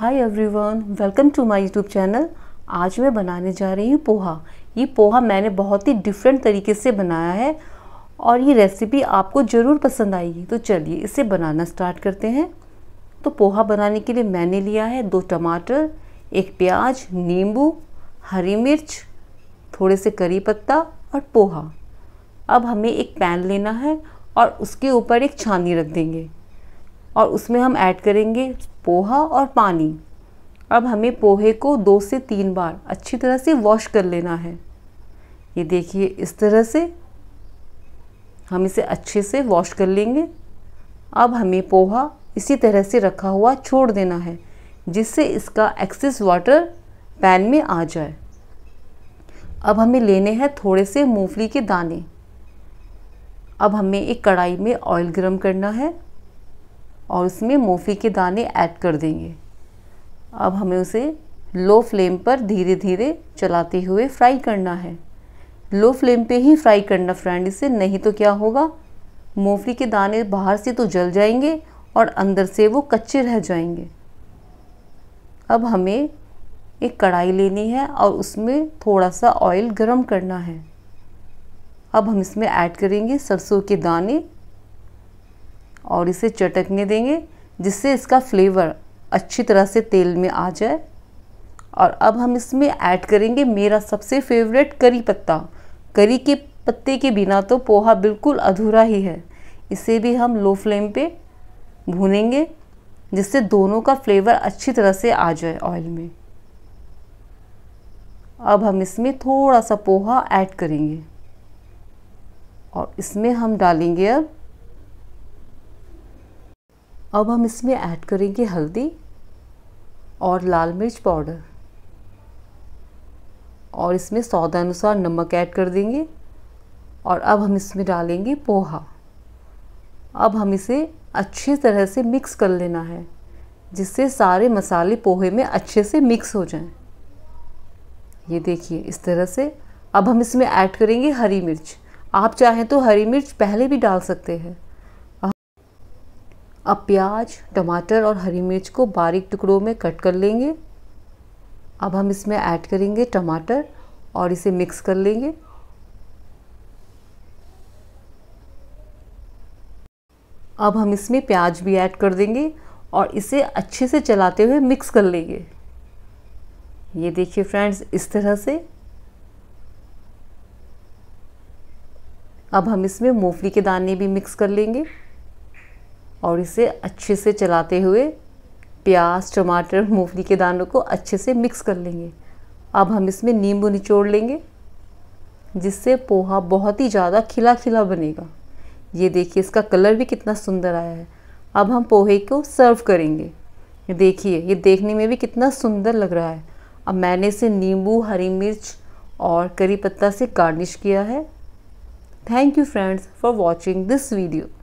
Hi everyone welcome to my YouTube channel आज मैं बनाने जा रही हूँ पोहा ये पोहा मैंने बहुत ही डिफरेंट तरीके से बनाया है और ये रेसिपी आपको ज़रूर पसंद आएगी तो चलिए इसे बनाना स्टार्ट करते हैं तो पोहा बनाने के लिए मैंने लिया है दो टमाटर एक प्याज नींबू हरी मिर्च थोड़े से करी पत्ता और पोहा अब हमें एक पैन लेना है और उसके ऊपर एक छानी रख देंगे और उसमें हम ऐड करेंगे पोहा और पानी अब हमें पोहे को दो से तीन बार अच्छी तरह से वॉश कर लेना है ये देखिए इस तरह से हम इसे अच्छे से वॉश कर लेंगे अब हमें पोहा इसी तरह से रखा हुआ छोड़ देना है जिससे इसका एक्सेस वाटर पैन में आ जाए अब हमें लेने हैं थोड़े से मूंगफली के दाने अब हमें एक कढ़ाई में ऑयल गरम करना है और उसमें मूंगफली के दाने ऐड कर देंगे अब हमें उसे लो फ्लेम पर धीरे धीरे चलाते हुए फ्राई करना है लो फ्लेम पे ही फ्राई करना फ्रेंड इसे नहीं तो क्या होगा मूंगफली के दाने बाहर से तो जल जाएंगे और अंदर से वो कच्चे रह जाएंगे अब हमें एक कढ़ाई लेनी है और उसमें थोड़ा सा ऑयल गरम करना है अब हम इसमें ऐड करेंगे सरसों के दाने और इसे चटकने देंगे जिससे इसका फ्लेवर अच्छी तरह से तेल में आ जाए और अब हम इसमें ऐड करेंगे मेरा सबसे फेवरेट करी पत्ता करी के पत्ते के बिना तो पोहा बिल्कुल अधूरा ही है इसे भी हम लो फ्लेम पे भूनेंगे जिससे दोनों का फ्लेवर अच्छी तरह से आ जाए ऑयल में अब हम इसमें थोड़ा सा पोहा ऐड करेंगे और इसमें हम डालेंगे अब अब हम इसमें ऐड करेंगे हल्दी और लाल मिर्च पाउडर और इसमें स्वादानुसार नमक ऐड कर देंगे और अब हम इसमें डालेंगे पोहा अब हम इसे अच्छी तरह से मिक्स कर लेना है जिससे सारे मसाले पोहे में अच्छे से मिक्स हो जाएं। ये देखिए इस तरह से अब हम इसमें ऐड करेंगे हरी मिर्च आप चाहें तो हरी मिर्च पहले भी डाल सकते हैं अब प्याज टमाटर और हरी मिर्च को बारीक टुकड़ों में कट कर लेंगे अब हम इसमें ऐड करेंगे टमाटर और इसे मिक्स कर लेंगे अब हम इसमें प्याज भी ऐड कर देंगे और इसे अच्छे से चलाते हुए मिक्स कर लेंगे ये देखिए फ्रेंड्स इस तरह से अब हम इसमें मूंगफली के दाने भी मिक्स कर लेंगे और इसे अच्छे से चलाते हुए प्याज टमाटर मूंगफली के दानों को अच्छे से मिक्स कर लेंगे अब हम इसमें नींबू निचोड़ लेंगे जिससे पोहा बहुत ही ज़्यादा खिला खिला बनेगा ये देखिए इसका कलर भी कितना सुंदर आया है अब हम पोहे को सर्व करेंगे देखिए ये देखने में भी कितना सुंदर लग रहा है अब मैंने इसे नींबू हरी मिर्च और करी पत्ता से गार्निश किया है thank you friends for watching this video